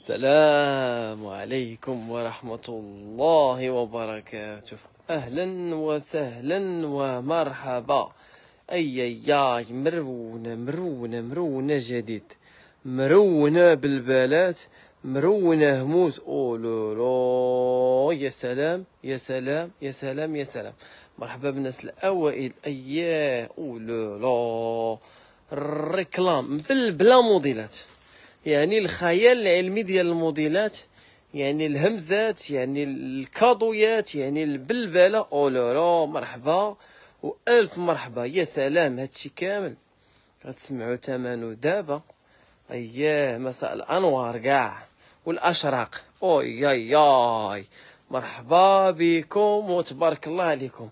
السلام عليكم ورحمة الله وبركاته أهلا وسهلا ومرحبا أي يا مرونة مرونة مرونة جديد مرونة بالبالات مرونة هموس أولولو يا سلام يا سلام يا سلام يا سلام مرحبا بالناس الأوائل أياه أولولو ريكلام بالبلا موديلات يعني الخيال العلمي ديال الموديلات يعني الهمزات يعني الكادويات يعني البلبله أو اولولو مرحبا والف مرحبا يا سلام هادشي كامل غتسمعو تمانو دابا اياه مساء الانوار كاع والاشراق اوي ياي ياي مرحبا بكم وتبارك الله عليكم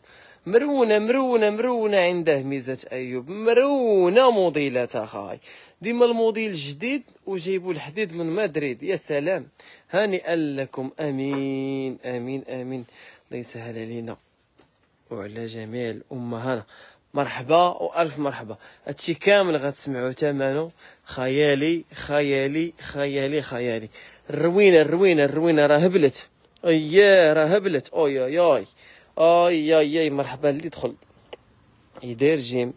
مرونه مرونه مرونه عنده ميزه ايوب مرونه موديلات اخاي ديما الموديل الجديد وجايبوا الحديد من مدريد يا سلام هانئا لكم امين امين امين الله يسهل علينا وعلى جميع الامه هنا مرحبا والف مرحبا هادشي كامل غتسمعوا ثمنه خيالي خيالي خيالي خيالي الروينه الروينه الروينه راه هبلت اي راه هبلت اوي يا يا اي يا يا مرحبا اللي دخل يدير جيم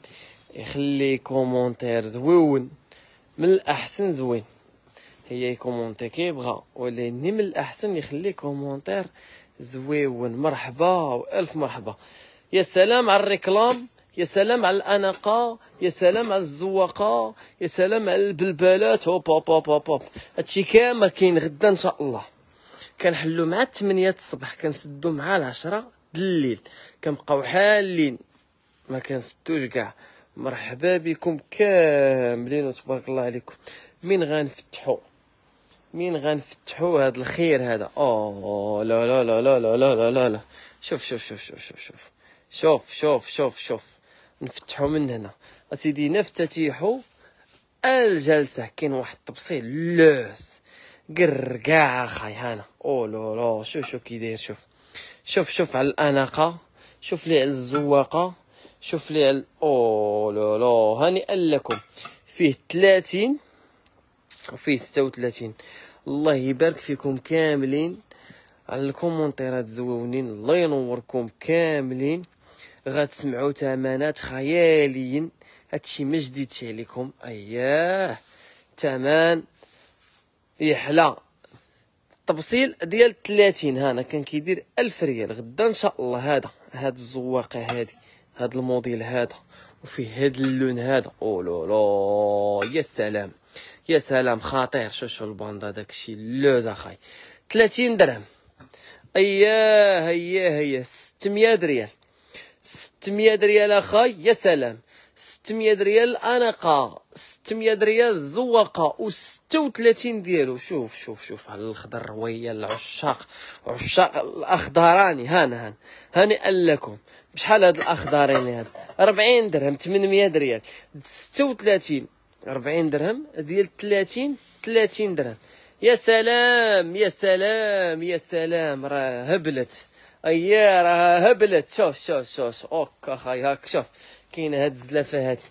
يخلي كومونتير زويون من الاحسن زوين هي يكومونتي كيبغى ولكن من الاحسن يخلي كومونتير زويون مرحبا والف مرحبا يا سلام على الريكلام يا سلام على الاناقه يا سلام على الزواقه يا سلام على البلبلات هوب هوب هوب هوب هوب هادشي كامل كاين غدا ان شاء الله كنحلو مع 8 الصباح كنسدو مع العشرة د الليل كنبقاو حالين ما كنسدوش كاع مرحبا بكم كاملين وتبارك الله عليكم مين غنفتحو مين غنفتحو هذا الخير هذا اوه لا لا لا لا لا لا لا لا لا شوف شوف شوف شوف شوف شوف شوف شوف شوف شوف نفتحو من هنا اسيدي نفتتيحو الجلسه كاين واحد التبصيل لوس قرقاع اخاي هانا او لا لا شوف شوف كي داير شوف شوف شوف على الاناقه شوف لي على الزواقه شوف لي على او لا لا هاني قال لكم فيه 30 وفيه 36 الله يبارك فيكم كاملين على الكومونتيرات زوينين الله ينوركم كاملين غتسمعوا ثمانات خياليين هادشي ما جديدش عليكم اياه ثمن يحلى التبصيل ديال 30 هانا كان كيدير 1000 ريال غدا ان شاء الله هذا هاد الزواقه هادي هاد الموديل هذا وفي هاد اللون هذا او لو لو يا سلام يا سلام خطير شو شو الباندا داكشي لوز اخاي 30 درهم اياه اياه هي 600 ريال 600 ريال اخاي يا سلام 600 ريال الأناقة 600 ريال زواقه و36 ديالو شوف شوف شوف هالخضر ويا العشاق عشاق الاخضراني هان هان هنيئا لكم بشحال هاد الاخضرين هاد 40 درهم 800 ريال 36 40 درهم ديال 30 30 درهم يا سلام يا سلام يا سلام راه هبلت اييه راه هبلت شوف شوف شوف اوك اخاي هاك شوف كاينه هاد الزلافه هادي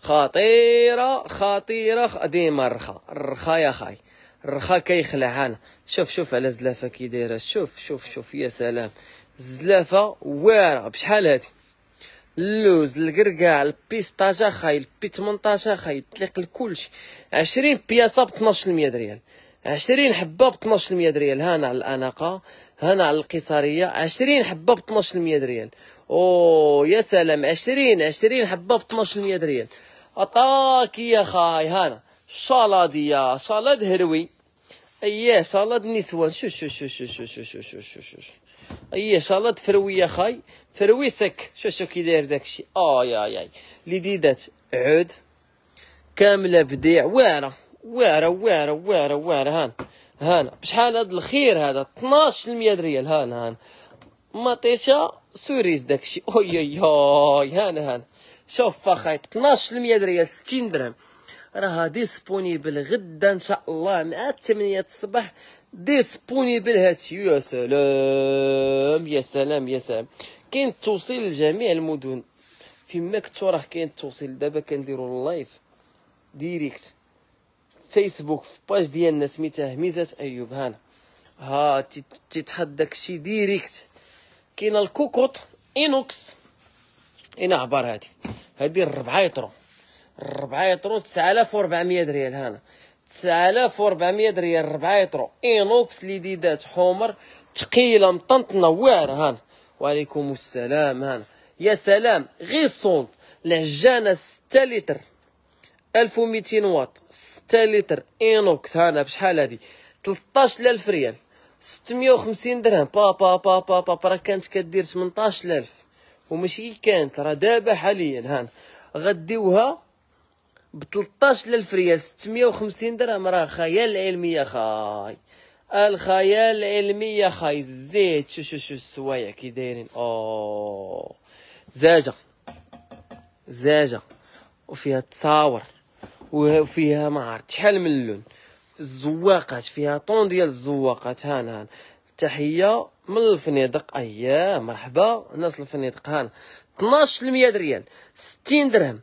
خطيره خطيره ديما الرخا الرخا يا خاي الرخا انا شوف شوف على الزلافه كي دايره شوف شوف شوف يا سلام الزلافه واعره بشحال هادي اللوز القرقاع البيستاجا خاي البي 18 خاي تليق لكلشي 20 بياسه ب 12 ريال 20 حبه ب 12 ريال هانا على الاناقه هانا على القيصريه 20 حبه ب 12 ريال اوه يا سلام 20 20 حبه ب 1200 ريال عطاك يا خاي هانا صلاديه صلاد هروي اييه صلاد نسوان شو شو شو شو شو شو شو شو شو شو اييه صلاد فروي يا خاي فرويسك شو شو كي داير داكشي اي يا اي لديدات عود كامله بديع واعره واعره واعره واعره واعره هان هان بشحال هذا الخير هذا 1200 ريال هان هان مطيشه سوريز داكشي اوي اوي اوي هانا هانا شوف اخاي 12% ريال 60 درهم راها ديسبونيبل غدا ان شاء الله مع 8 الصباح ديسبونيبل هادشي يا سلام يا سلام يا سلام كاين التوصيل لجميع المدن فيما كنتو راه كاين التوصيل دابا كنديرو اللايف ديريكت فيسبوك في باج ديالنا سميتها ميزات ايوب هانا ها تتحدى داكشي ديريكت كاين الكوكوط اينوكس اين عبار هادي هادي الربعة يطرو الربعة يطرو تسعلاف ربعمية ريال هانا تسعلاف ربعمية ريال ربعة يطرو انوكس ليديدات حمر تقيلة مطنطنة واعرة هانا وعليكم السلام هانا يا سلام غي الصوت العجانة ستة لتر ألف و ميتين واط ستة لتر اينوكس هانا بشحال هادي تلطاش ألف ريال 650 درهم با با با با با, با راه كانت كدير 18000 وماشي كانت راه دابا حاليا هان غديوها ب 13000 ريال 650 درهم راه خيال علمي خاي الخيال العلمي يا خاي الزيت شو شو شو السوايع كي دايرين اوه زاجة زاجة وفيها تصاور وفيها ما عرفت شحال من لون الزواقات فيها طون ديال الزواقات هان هان تحيه من الفنادق اييه مرحبا ناس الفنادق هان 12% ريال 60 درهم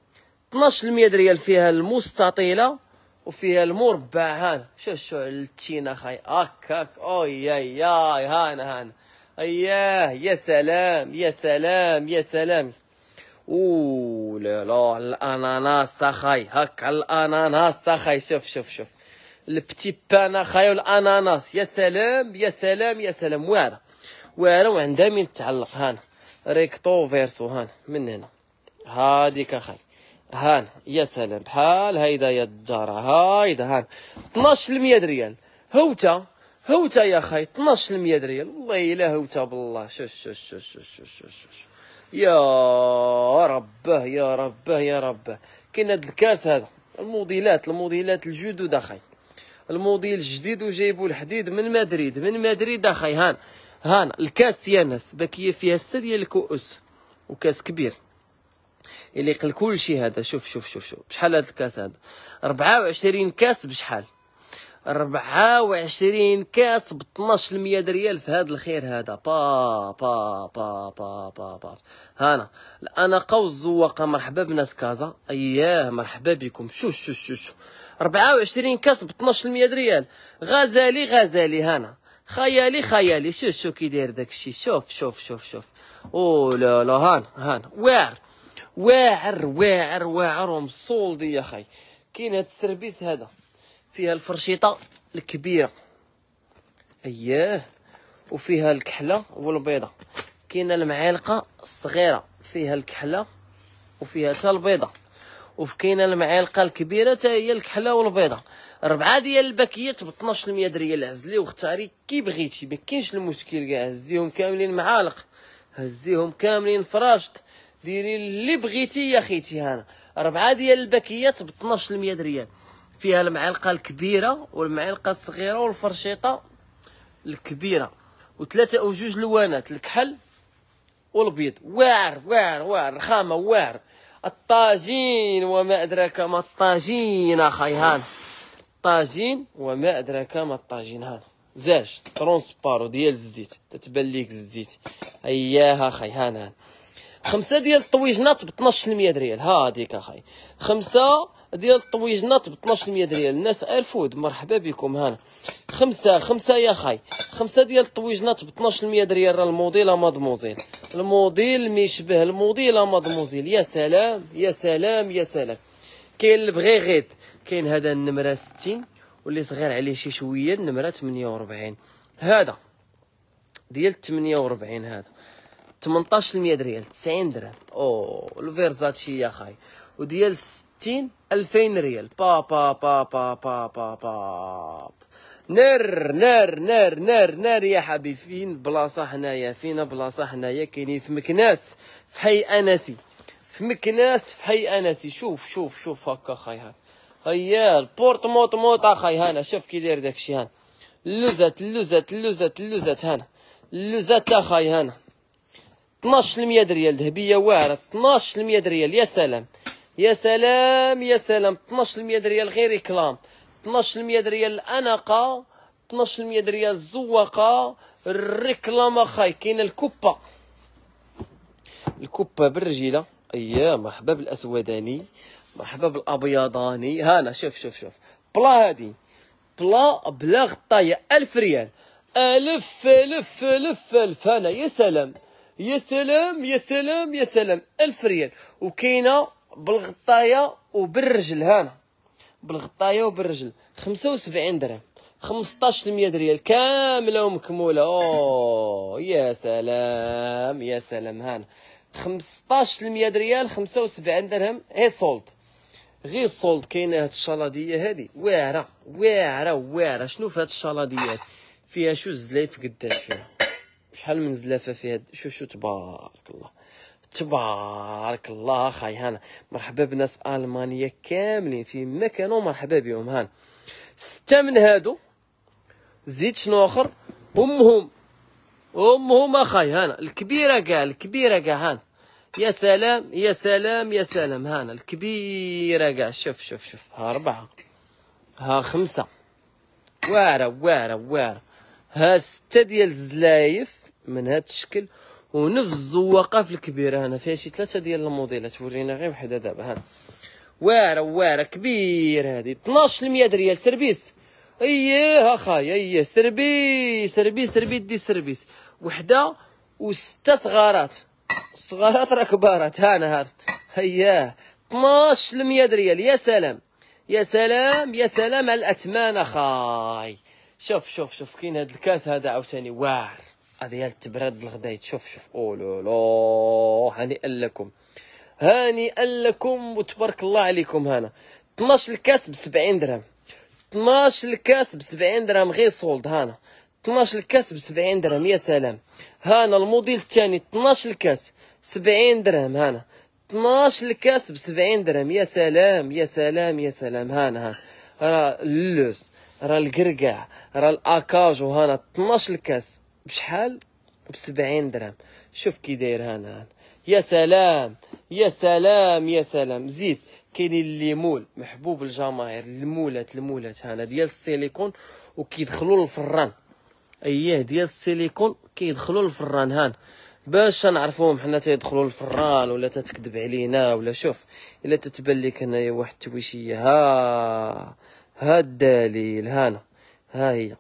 12% ريال فيها المستطيله وفيها المربع هان شو شو التين اخاي اك اك اوي ياي ياي هان هان اياه يا سلام يا سلام يا سلام اوه لا لا الاناناس اخاي هك الاناناس اخاي شوف شوف شوف البتي بانا خايا والاناناس يا سلام يا سلام يا سلام واعره واعره وعندها من تعلق هان ريكتو فيرسو هان من هنا هاديك اخاي هان يا سلام بحال هيدا يا الدار هايدا هان 12 ريال هوتا هوتا يا خاي 12 ريال والله الا هوتا بالله شوش شوش شوش شوش شوش شو. يا ربه يا ربه يا ربه كاين هاد الكاس هذا الموديلات الموديلات الجدد اخاي الموديل الجديد وجايبوا الحديد من مدريد من مدريد اخي هان هان الكاس يا ناس باكيه فيها سته ديال الكؤوس وكاس كبير يليق قل شيء هذا شوف شوف شوف شوف بشحال هذا الكاس هذا 24 كاس بشحال 24 كاس ب 12% ريال في هذا الخير هذا با با با با با با هانا انا قوس زواقه مرحبا بناس كازا اياه مرحبا بكم شو شو شو شو 24 كاس ب 12% ريال غزالي غزالي هانا خيالي خيالي شوف شو كي داير داك الشيء شوف شوف شوف شوف او لا لا هانا هانا واعر واعر واعر واعر دي يا خي كاين هاد السيرفيس هذا فيها الفرشيطة الكبيرة اياه وفيها الكحلة والبيضة كاينه المعالقة الصغيرة فيها الكحلة وفيها تا البيضة وكاينه المعالقة الكبيرة تا هي الكحلة والبيضة ربعة ديال الباكيات ب 1200 ريال عزلي واختاري كي بغيتي مكينش المشكل كاع هزيهم كاملين معالق هزيهم كاملين فراشط ديري اللي بغيتي يا خيتي هانا ربعة ديال الباكيات ب 1200 ريال فيها المعلقه الكبيره والمعلقه الصغيره والفرشيطه الكبيره وثلاثه او جوج لوانات الكحل والبيض واعر واعر واعر رخامه واعر الطاجين وما ادراك ما الطاجين اخاي هان الطاجين وما ادراك ما الطاجين هان زاج ترونسبارو ديال الزيت تتبان ليك الزيت اياها اخاي هان هان خمسه ديال الطويجنات ب 12% ريال هاديك اخاي خمسه ديال الطويجنات ب 1200 ريال الناس الفود مرحبا بكم هنا خمسة خمسة يا خاي خمسة ديال الطويجنات ب 1200 ريال راه الموديل مادموزيل الموديل ميشبه الموديل مادموزيل يا سلام يا سلام يا سلام كاين البغي غيط كاين هذا النمرة 60 واللي صغير عليه شي شوية النمرة 48 هذا ديال 48 هذا 1800 ريال 90 درهم او الفيرزاتشي يا خاي وديال 60 2000 ريال با با با با با با با نار نار نار نار نار يا حبيبي فين بلاصه هنايا فين بلاصه هنايا كاينين في مكناس في حي انسي في مكناس في حي انسي شوف شوف شوف هكا خاي هان هيا البورت موط موت اخاي هانا شوف كي داير داكشي هانا اللوزات اللوزات اللوزات اللوزات هانا اللوزات اخاي هانا 12% ريال ذهبيه واعره 12% ريال يا سلام يا سلام يا سلام 12% دريال غير ريكلام 12% دريال الاناقه 12% دريال الزواقه الريكلام اخاي كاينه الكوبا الكوبا بالرجيله اييه مرحبا بالاسوداني مرحبا بالابيضاني هانا شوف شوف شوف بلا هادي بلا بلا غطايه 1000 ريال الف الف الف الف هانا يا سلام يا سلام يا سلام يا سلام 1000 ريال وكاينه بالغطايه وبالرجل هانا بالغطايه وبالرجل 75 درهم 15 المية ريال كامله ومكموله اوه يا سلام يا سلام هانا 15 المية ريال 75 درهم هي إيه سولد غير سولد كاينه هاد الشلاضيه هادي واعره واعره واعره شنو في هاد الشلاضيه فيها شو الزلايف قداش فيها شحال من زلافه فيها شو شو تبارك الله تبارك الله خاي هانا مرحبا بناس المانيا كاملين في ما كانوا مرحبا بهم هان سته من هادو زيد شنو اخر امهم امهم اخاي هانا الكبيره كاع الكبيره كاع هان يا سلام يا سلام يا سلام هانا الكبيره كاع شوف شوف شوف ها اربعه ها خمسه واعره واعره واعره ها سته ديال الزلايف من هاد الشكل ونفس الزواقه في الكبيره هنا فيها شي ثلاثه ديال الموديلات ورينا غير وحده دابا ها واعره واعره كبير هادي 12% ريال سربيس اييه اخايا اييه سربيس سربيس سربيس دي سربيس وحده وسته صغارات الصغارات راه كبارات هانا هاد اييه 12% ريال يا سلام يا سلام يا سلام على الاثمان اخاي شوف شوف شوف كاين هاد الكاس هذا عاوتاني واعر ديال تبرد الغدايت شوف شوف اولو هنيئا لكم هنيئا لكم وتبارك الله عليكم هنا 12 الكاس ب 70 درهم 12 الكاس ب 70 درهم غير سولد هنا 12 الكاس ب 70 درهم يا سلام هنا الموديل الثاني 12 الكاس 70 درهم هنا 12 الكاس ب 70 درهم يا سلام يا سلام يا سلام هنا ها راه اللوز راه القرقع راه الاكاجو هنا 12 الكاس بشحال ب 70 درهم شوف كي داير هنا يا سلام يا سلام يا سلام زيد كاينين الليمول محبوب الجماهير المولات المولات هنا ديال السيليكون وكيدخلوا للفران اييه ديال السيليكون كيدخلوا للفران هان باش نعرفوهم حنا تيدخلوا للفران ولا تتكذب علينا ولا شوف الا تتبان لك هنايا واحد التويشيه ها ها الدليل هانا ها هي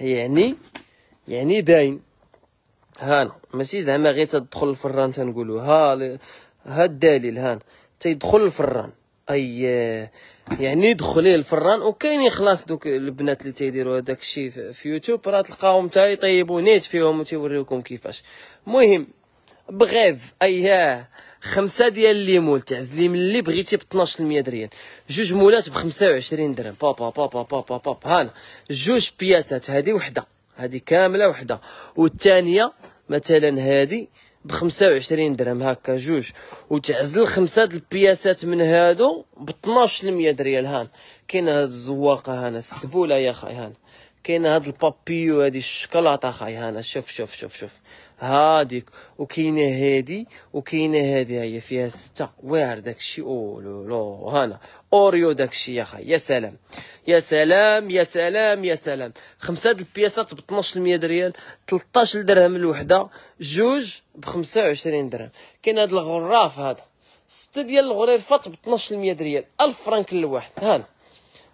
يعني يعني باين هان ماشي زعما غير تدخل الفران تنقولوا ها ها الدليل هان تيدخل الفران اي يعني دخلي الفران وكاينين خلاص دوك البنات اللي تيديروا هذاك الشيء في يوتيوب راه تلقاهم تاي يطيبوا نيت فيهم وتيوريوكم كيفاش المهم بغيف اياه خمسة ديال لي مول تعزلي من اللي بغيتي ب 12% دريال جوج مولات ب 25 درهم با با با با هانا جوج بياسات هذه وحده هذه كامله وحده والثانيه مثلا هذه ب 25 درهم هكا جوج وتعزل خمسه البياسات من هادو ب 12 دريال ريال هان كاين هاد الزواقه هانا السبوله يا خاي هان كاين هاد البابيو هادي الشكلاطه خاي هانا شوف شوف شوف شوف هاديك وكاينه هادي وكاينه هادي هي فيها سته واعر داكشي او لو لو هنا اوريو داكشي يا خي يا سلام يا سلام يا سلام يا سلام خمسه د البياسات ب 12% ريال 13 درهم الوحده جوج ب 25 درهم كاين هاد الغراف هذا سته ديال الغرفات ب 12% ريال 1000 فرانك للواحد هنا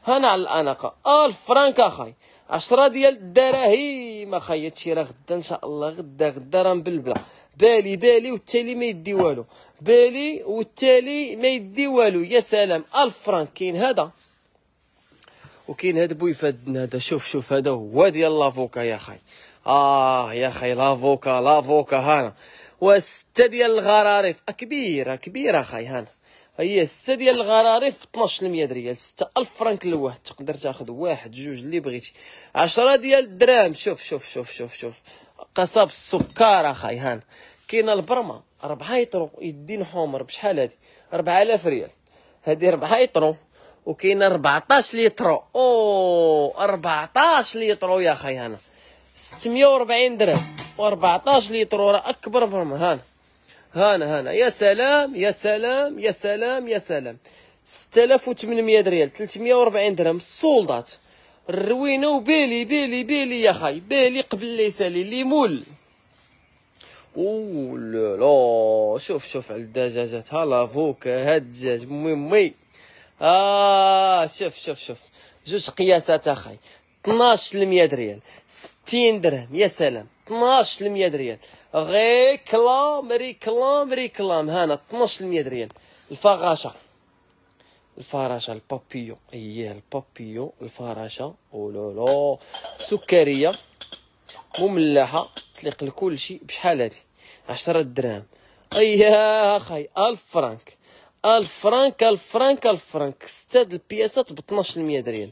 هنا على الاناقه 1000 فرانك اخاي 10 ديال الدراهم اخي هادشي راه غدا ان شاء الله غدا غدا راه مبلبله بالي بالي والتالي ما يدي والو بالي والتالي ما يدي والو يا سلام 1000 فرانك كاين هذا وكاين هاد بويفادنا هذا شوف شوف هذا هو ديال لافوكا يا خاي اه يا خاي لافوكا لافوكا هانا وستة ديال الغراريف كبيره كبيره خاي هانا هي 6 ديال الغراريف ب 12% ريال 6000 فرنك لواحد تقدر تاخذ واحد جوج اللي بغيتي 10 ديال الدراهم شوف شوف شوف شوف شوف قصب السكر اخاي هان كاينه البرمه 4 يطرو يدين حمر بشحال هادي 4000 ريال هادي 4 يطرو وكاينه 14 لترو او 14 لترو يا اخاي هانا 640 درهم و14 راه اكبر برمه هانا هانا هانا يا سلام يا سلام يا سلام يا سلام 6800 ريال 340 درهم سولدات الروينه وبيلي بيلي بيلي يا خاي بيلي قبل اللي سالي لي مول اوه لا شوف شوف على الدجاجات ها لافوك هاد الدجاج مي مي اه شوف شوف شوف جوج قياسات اخاي 12 ل 100 ريال 60 درهم يا سلام 12 ل 100 ريال غيكلام ريكلام ريكلام هانا 12 المية ريال الفراشة الفراشة البابيو هي إيه، البابيو الفراشة اولولو سكرية مملحة تليق لكل شيء بشحال هادي عشرة دراهم اي اخاي الف فرانك الف فرانك الف فرانك الف فرانك ستاد البياسات ب 12 المية ريال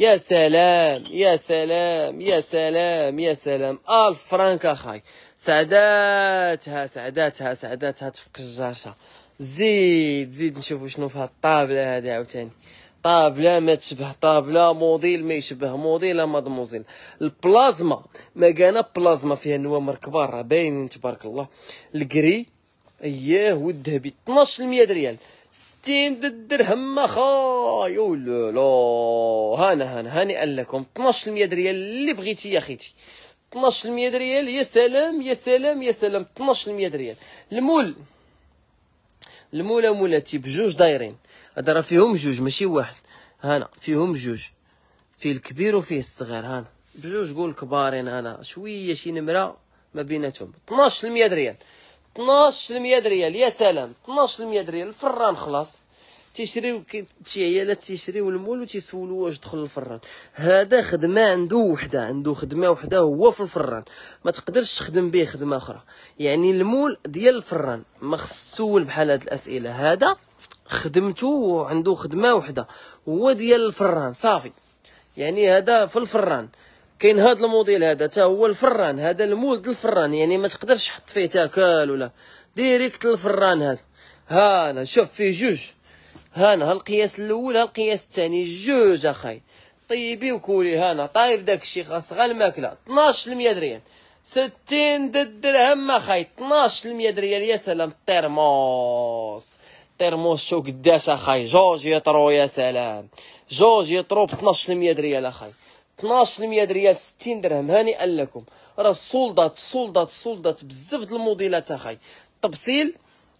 يا سلام يا سلام يا سلام يا سلام ألف فرانك أخاي سعداتها سعداتها سعداتها تفك الجاشة زيد زيد نشوفوا شنو في هاد الطابلة هادي عاوتاني طابلة ما تشبه طابلة موديل ما يشبه موديل دموزيل البلازما كان بلازما فيها نوامر كبار باينين تبارك الله الكري اياه والذهبي 12% ريال 60 درهم خا ولا هانا هانا هاني قال لكم المية ريال اللي بغيتي يا خيتي المية ريال يا سلام يا سلام يا سلام المية ريال المول المولى مولاتي بجوج دايرين هذا راه فيهم جوج ماشي واحد هانا فيهم جوج فيه الكبير وفيه الصغير هانا بجوج قول كبارين هانا شويه شي نمره ما بيناتهم المية ريال 12% ريال يا سلام 12% ريال الفران خلاص تيشريو شي عيالات تيشريو المول وتيسولو واش دخل الفران هذا خدمه عنده وحده عنده خدمه وحده هو في الفران ما تقدرش تخدم به خدمه اخرى يعني المول ديال الفران ما خص تسول بحال هاد الاسئله هذا خدمته وعنده خدمه وحده هو ديال الفران صافي يعني هذا في الفران كاين هذا الموديل هذا حتى هو الفران هذا المولد الفران يعني ما تقدرش تحط فيه تاكل ولا ديريكت الفران هذا هانا شوف فيه جوج هانا ها القياس الاول ها القياس الثاني جوج اخاي طيبي وكولي هانا طايب داك الشيء خاص غير الماكله 12 100 ريال 60 درهم اخاي 12 100 ريال يا سلام الترموس الترموس شو قداش اخاي جوج يطرو يا سلام جوج يطرو ب 12 100 ريال اخاي 12% ريال 60 درهم هانئا لكم راه سولدات سولدات سولدات بزاف د الموديلات اخاي التبصيل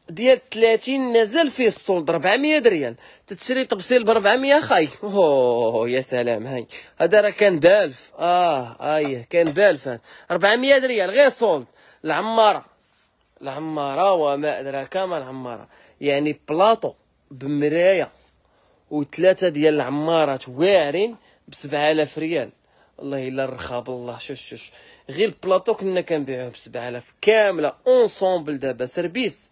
ديال 30 مازال فيه السولد 400 ريال تتشري تبصيل ب 400 اخاي اوه يا سلام هاي هذا راه كان بالف اه ايه كان بالف 400 ريال غير سولد العماره العماره وما ادراك ما العماره يعني بلاطو بمرايه وثلاثه ديال العمارات واعرين ب 7000 ريال والله الا رخا بالله شوش شوش غير البلاطو كنا كنبيعوه ب 7000 كامله اونسومبل دابا سربيس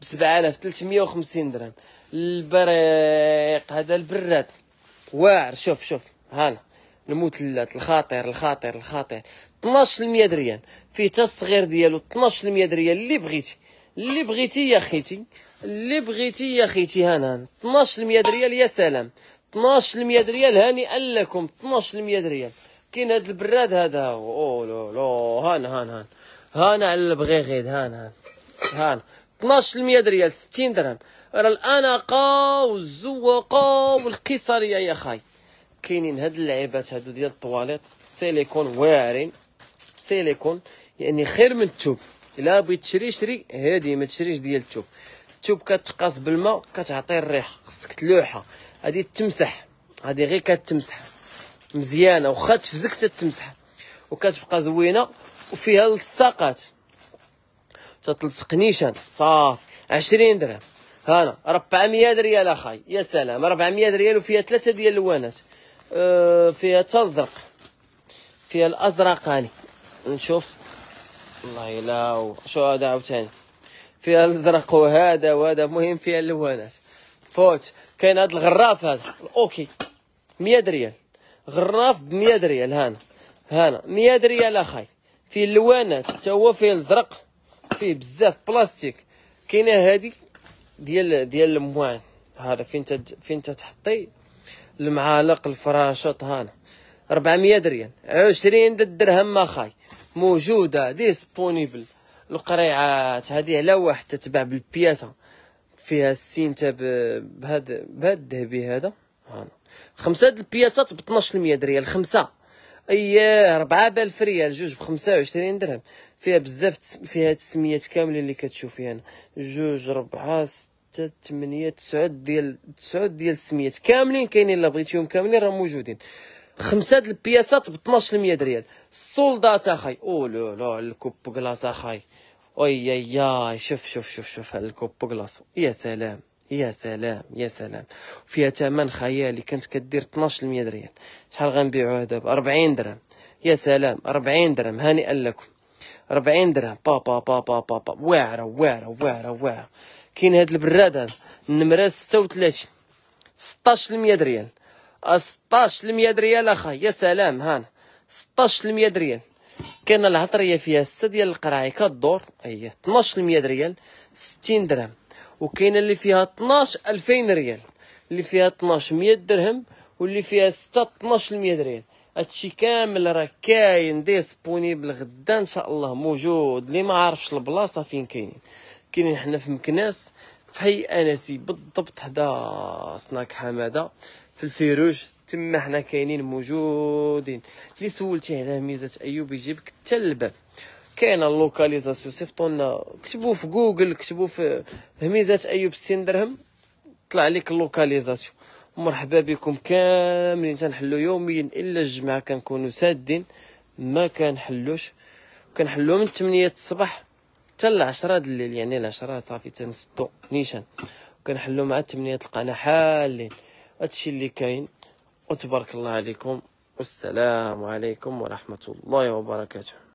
ب 7350 درهم البريق هذا البراد واعر شوف شوف هانا المثلث الخطير الخطير الخطير 12% ريال فيه حتى الصغير ديالو 12% ريال اللي بغيتي اللي بغيتي يا خيتي اللي بغيتي يا خيتي هانا 12% ريال يا سلام 12 المية ريال هاني لكم 12 المية ريال كاين هذا البراد هذا او لو لو هان هان هان هان على البغيغيد هان هان هان 12 المية ريال 60 درهم راه الاناقه والزواقه والقيصريه يا خاي كاينين هاد اللعيبات هادو ديال الطواليط سيليكون واعرين سيليكون يعني خير من التوب الا بغيت تشري شري هادي ما تشريش ديال التوب التوب كتقاس بالماء كتعطي الريحه خصك تلوحها هادي تمسح هادي غير كتمسح مزيانه واخا تفزك تتمسح وكتبقى زوينه وفيها اللصاقات تتلصق نيشان صافي 20 درهم هانا 400 ريال اخاي يا سلام 400 ريال وفيها ثلاثه ديال اللوانات أه فيها تزرق فيها الازرقاني نشوف الله الا شو هذا عاوتاني فيها الازرق وهذا وهذا مهم فيها اللوانات فوت كاين هذا الغراف هذا اوكي 100 ريال غراف ب 100 ريال هانا هانا 100 ريال اخاي فيه اللوانات حتى هو فيه الزرق فيه بزاف بلاستيك كاينه هذه ديال ديال الموان هذا فين تد... فين تحطي المعالق الفراشط هانا 400 ريال 20 درهم اخاي موجوده ديسبونيبل القريعات هذه على واحد تتباع بالبياسه فيها السين تاع بهذا بهذا الذهبي هذا خمسه د البياسات ب 12% دريال خمسه اييه 4000 ريال جوج ب 25 درهم فيها بزاف فيها التسميات كامله اللي كتشوفي هنا جوج ربعه ستة ثمانية تسعة ديال تسعة ديال السميات كاملين كاينين الا بغيتيهم كاملين راه موجودين خمسة د البياسات ب 12% دريال السولدات اخاي او لا لا الكوب كلاص اخاي اي يا شوف شوف شوف شوف هالكوب بكلاصو يا سلام يا سلام يا سلام فيها ثمن خيالي كانت كدير 12 المية ريال شحال غنبيعو هذا ب 40 درهم يا سلام 40 درهم هانئا لكم 40 درهم با با با با با, با. واعره واعره واعره واعره كاين هاد البراد هذا النمره 36 16 المية ريال 16 المية ريال اخا يا سلام هان 16 المية ريال كان العطريه فيها ستة ديال القراعي كدور هي 12100 ريال ستين درهم وكاينه اللي فيها 12 ألفين ريال اللي فيها 12 100 درهم واللي فيها ستة 12 100 ريال هادشي كامل راه كاين ديسبونيبل غدا ان شاء الله موجود اللي ما عارفش البلاصه فين كاينين كاينين حنا في مكناس في حي انسي بالضبط حدا سناك حماده في الفيروج تما حنا كاينين موجودين اللي سولتي على ميزه ايوب يجيبك حتى للباب كاينه اللوكاليزاسيون صيفطوا لنا كتبوا في جوجل كتبوا في ميزه ايوب 60 درهم طلع لك اللوكاليزاسيون مرحبا بكم كاملين تنحلو يوميا الا الجمعه كنكونوا سادين ما كنحلوش كنحلو من 8 الصباح حتى ل 10 الليل يعني ل 10 صافي تنسطو نيشان كنحلو مع 8 القناه حالين هادشي اللي كاين وتبارك الله عليكم والسلام عليكم ورحمة الله وبركاته